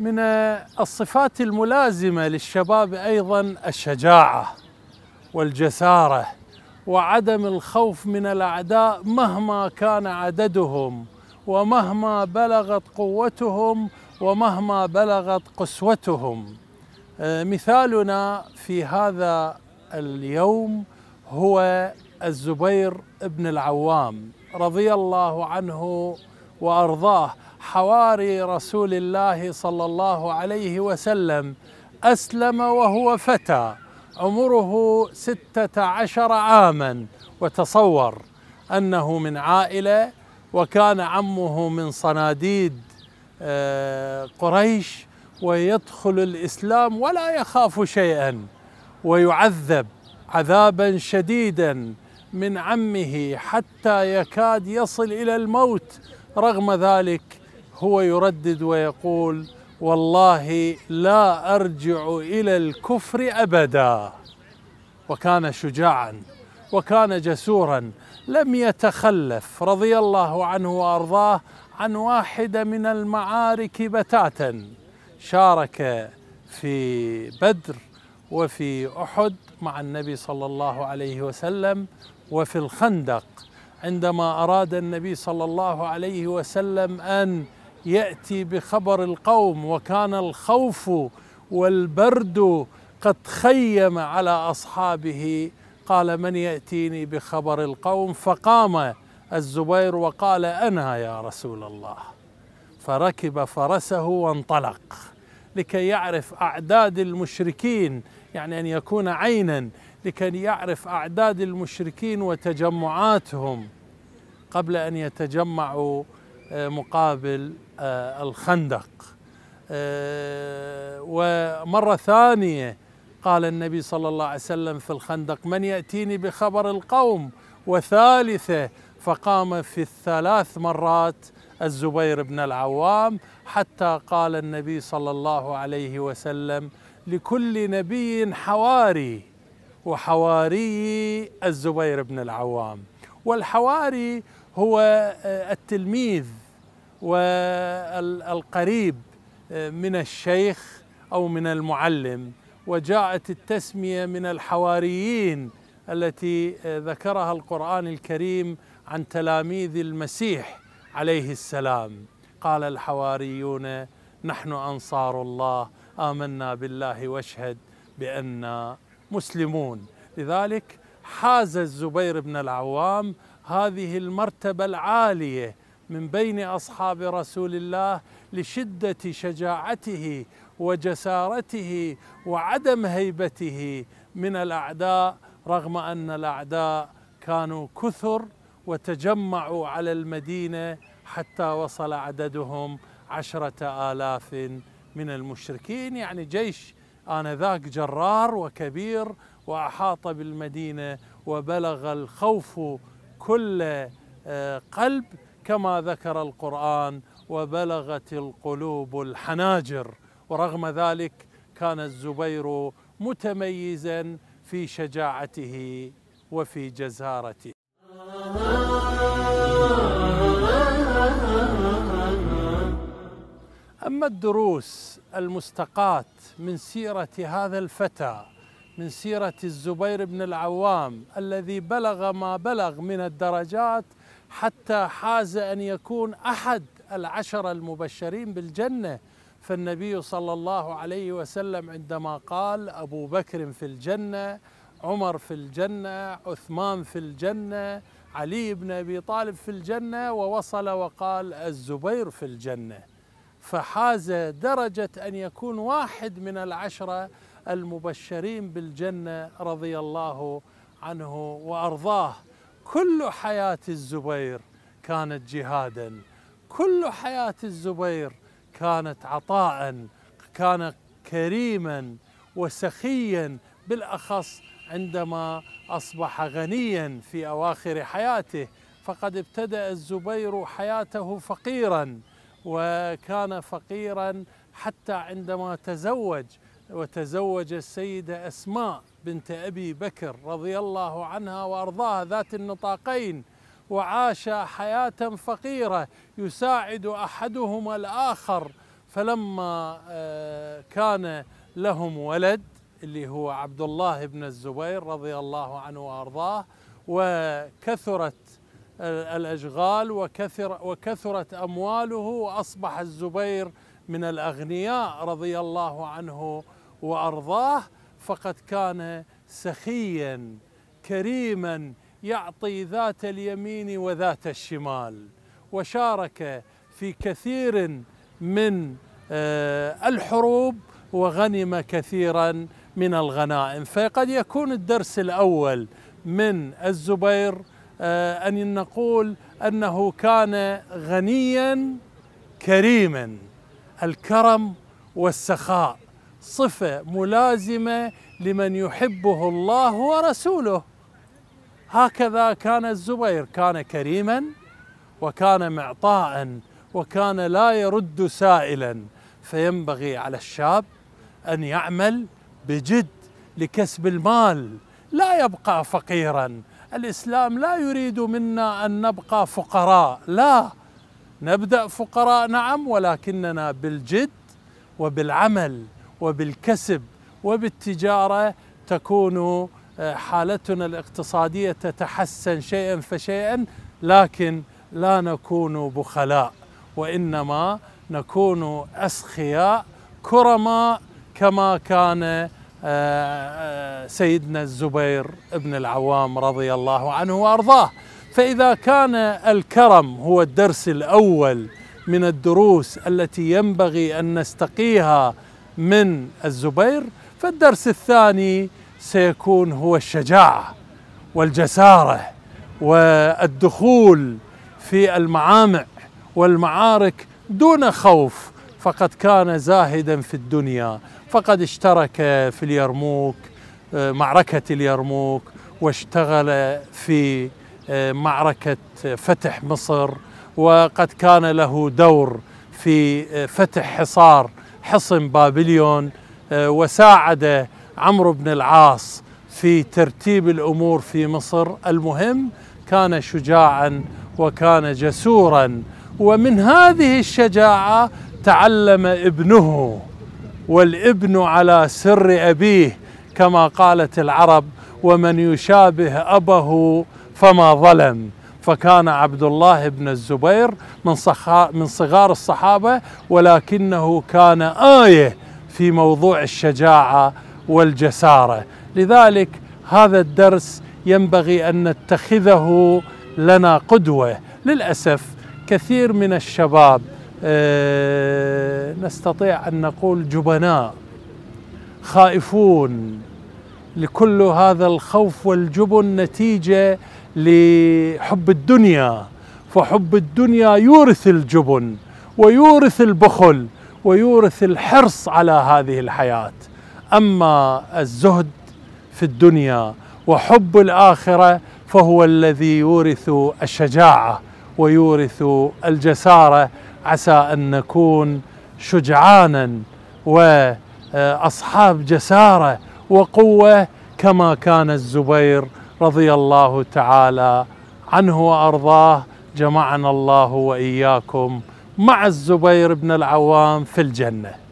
من آه، الصفات الملازمه للشباب ايضا الشجاعه والجساره وعدم الخوف من الاعداء مهما كان عددهم ومهما بلغت قوتهم ومهما بلغت قسوتهم آه، مثالنا في هذا اليوم هو الزبير بن العوام رضي الله عنه وارضاه حواري رسول الله صلى الله عليه وسلم أسلم وهو فتى عمره ستة عشر عاما وتصور أنه من عائلة وكان عمه من صناديد آه، قريش ويدخل الإسلام ولا يخاف شيئا ويعذب عذابا شديدا من عمه حتى يكاد يصل إلى الموت رغم ذلك هو يردد ويقول والله لا ارجع الى الكفر ابدا وكان شجاعا وكان جسورا لم يتخلف رضي الله عنه وارضاه عن واحده من المعارك بتاتا شارك في بدر وفي احد مع النبي صلى الله عليه وسلم وفي الخندق عندما اراد النبي صلى الله عليه وسلم ان ياتي بخبر القوم وكان الخوف والبرد قد خيم على اصحابه قال من ياتيني بخبر القوم فقام الزبير وقال انا يا رسول الله فركب فرسه وانطلق لكي يعرف اعداد المشركين يعني ان يكون عينا لكي يعرف اعداد المشركين وتجمعاتهم قبل ان يتجمعوا آه، مقابل آه، الخندق آه، ومرة ثانية قال النبي صلى الله عليه وسلم في الخندق من يأتيني بخبر القوم وثالثة فقام في الثلاث مرات الزبير بن العوام حتى قال النبي صلى الله عليه وسلم لكل نبي حواري وحواري الزبير بن العوام والحواري هو آه، التلميذ والقريب آه، من الشيخ أو من المعلم وجاءت التسمية من الحواريين التي آه، ذكرها القرآن الكريم عن تلاميذ المسيح عليه السلام قال الحواريون نحن أنصار الله آمنا بالله واشهد بأننا مسلمون لذلك حاز الزبير بن العوام هذه المرتبه العاليه من بين اصحاب رسول الله لشده شجاعته وجسارته وعدم هيبته من الاعداء رغم ان الاعداء كانوا كثر وتجمعوا على المدينه حتى وصل عددهم عشره الاف من المشركين يعني جيش آنذاك جرار وكبير وأحاط بالمدينة وبلغ الخوف كل آه، قلب كما ذكر القرآن وبلغت القلوب الحناجر ورغم ذلك كان الزبير متميزا في شجاعته وفي جزارته اما الدروس المستقاه من سيره هذا الفتى من سيرة الزبير بن العوام الذي بلغ ما بلغ من الدرجات حتى حاز أن يكون أحد العشر المبشرين بالجنة فالنبي صلى الله عليه وسلم عندما قال أبو بكر في الجنة عمر في الجنة عثمان في الجنة علي بن أبي طالب في الجنة ووصل وقال الزبير في الجنة فحاز درجة أن يكون واحد من العشرة المبشرين بالجنة رضي الله عنه وأرضاه كل حياة الزبير كانت جهادا كل حياة الزبير كانت عطاء كان كريما وسخيا بالأخص عندما أصبح غنيا في أواخر حياته فقد ابتدأ الزبير حياته فقيرا وكان فقيرا حتى عندما تزوج وتزوج السيدة أسماء بنت أبي بكر رضي الله عنها وأرضاها ذات النطاقين وعاش حياة فقيرة يساعد أحدهما الآخر فلما آه، كان لهم ولد اللي هو عبد الله بن الزبير رضي الله عنه وأرضاه وكثرت الأشغال وكثر وكثرت أمواله وأصبح الزبير من الأغنياء رضي الله عنه وارضاه فقد كان سخيا كريما يعطي ذات اليمين وذات الشمال وشارك في كثير من آه، الحروب وغنم كثيرا من الغنائم فقد يكون الدرس الاول من الزبير آه، ان نقول انه كان غنيا كريما الكرم والسخاء صفة ملازمة لمن يحبه الله ورسوله هكذا كان الزبير كان كريما وكان معطاء وكان لا يرد سائلا فينبغي على الشاب أن يعمل بجد لكسب المال لا يبقى فقيرا الإسلام لا يريد منا أن نبقى فقراء لا نبدأ فقراء نعم ولكننا بالجد وبالعمل وبالكسب وبالتجارة تكون آه، حالتنا الاقتصادية تتحسن شيئا فشيئا لكن لا نكون بخلاء وإنما نكون أسخياء كرماء كما كان آه، آه، سيدنا الزبير بن العوام رضي الله عنه وارضاه فاذا كان الكرم هو الدرس الاول من الدروس التي ينبغي ان نستقيها من الزبير فالدرس الثاني سيكون هو الشجاعة والجسارة والدخول في المعامع والمعارك دون خوف فقد كان زاهدا في الدنيا فقد اشترك في اليرموك آه، معركة اليرموك واشتغل في آه، معركة فتح مصر وقد كان له دور في آه، فتح حصار حصن بابليون آه، وساعد عمرو بن العاص في ترتيب الامور في مصر المهم كان شجاعا وكان جسورا ومن هذه الشجاعه تعلم ابنه والابن على سر ابيه كما قالت العرب ومن يشابه ابه فما ظلم فكان عبد الله بن الزبير من, من صغار الصحابة ولكنه كان آية في موضوع الشجاعة والجسارة لذلك هذا الدرس ينبغي أن نتخذه لنا قدوة للأسف كثير من الشباب آه، نستطيع أن نقول جبناء خائفون لكل هذا الخوف والجبن نتيجة لحب الدنيا فحب الدنيا يورث الجبن ويورث البخل ويورث الحرص على هذه الحياه اما الزهد في الدنيا وحب الاخره فهو الذي يورث الشجاعه ويورث الجساره عسى ان نكون شجعانا واصحاب جساره وقوه كما كان الزبير رضي الله تعالى عنه وارضاه جمعنا الله واياكم مع الزبير بن العوام في الجنه